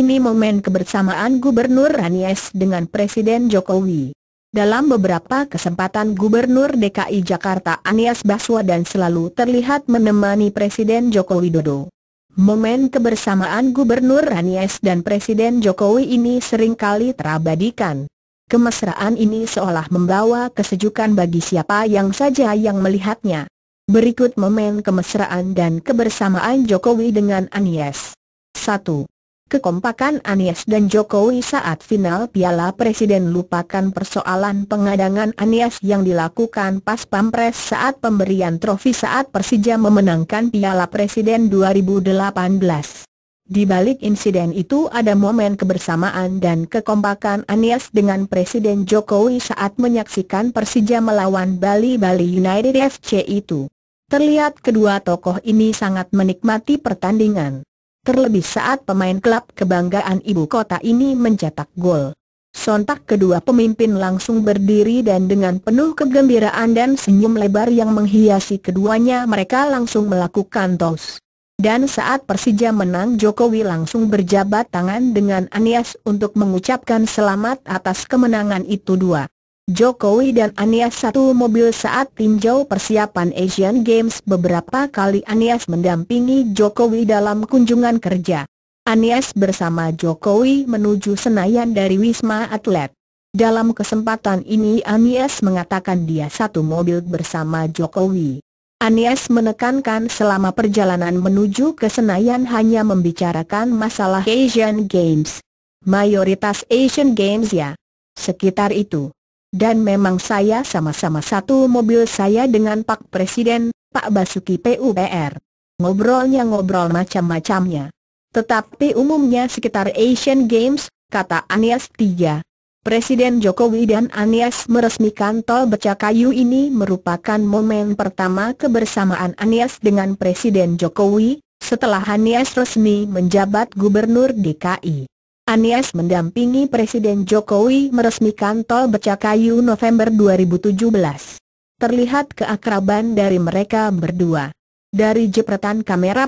ini momen kebersamaan Gubernur Ranies dengan Presiden Jokowi. Dalam beberapa kesempatan Gubernur DKI Jakarta Anies Baswedan selalu terlihat menemani Presiden Joko Widodo. Momen kebersamaan Gubernur Anies dan Presiden Jokowi ini seringkali terabadikan. Kemesraan ini seolah membawa kesejukan bagi siapa yang saja yang melihatnya. Berikut momen kemesraan dan kebersamaan Jokowi dengan Anies. 1. Kekompakan Anies dan Jokowi saat final Piala Presiden lupakan persoalan pengadangan Anies yang dilakukan pas pampres saat pemberian trofi saat Persija memenangkan Piala Presiden 2018. Di balik insiden itu ada momen kebersamaan dan kekompakan Anies dengan Presiden Jokowi saat menyaksikan Persija melawan Bali Bali United FC itu. Terlihat kedua tokoh ini sangat menikmati pertandingan terlebih saat pemain klub kebanggaan ibu kota ini mencetak gol. Sontak kedua pemimpin langsung berdiri dan dengan penuh kegembiraan dan senyum lebar yang menghiasi keduanya mereka langsung melakukan tos. Dan saat Persija menang Jokowi langsung berjabat tangan dengan Anies untuk mengucapkan selamat atas kemenangan itu dua. Jokowi dan Anies satu mobil saat tinjau persiapan Asian Games beberapa kali Anies mendampingi Jokowi dalam kunjungan kerja. Anies bersama Jokowi menuju Senayan dari Wisma Atlet. Dalam kesempatan ini Anies mengatakan dia satu mobil bersama Jokowi. Anies menekankan selama perjalanan menuju ke Senayan hanya membicarakan masalah Asian Games. Mayoritas Asian Games ya. Sekitar itu dan memang saya sama-sama satu mobil saya dengan Pak Presiden, Pak Basuki PUPR. Ngobrolnya ngobrol macam-macamnya. Tetapi umumnya sekitar Asian Games, kata Anies 3. Presiden Jokowi dan Anies meresmikan tol becakayu ini merupakan momen pertama kebersamaan Anies dengan Presiden Jokowi, setelah Anies resmi menjabat Gubernur DKI. Anies mendampingi Presiden Jokowi meresmikan tol Becakayu November 2017. Terlihat keakraban dari mereka berdua. Dari jepretan kamera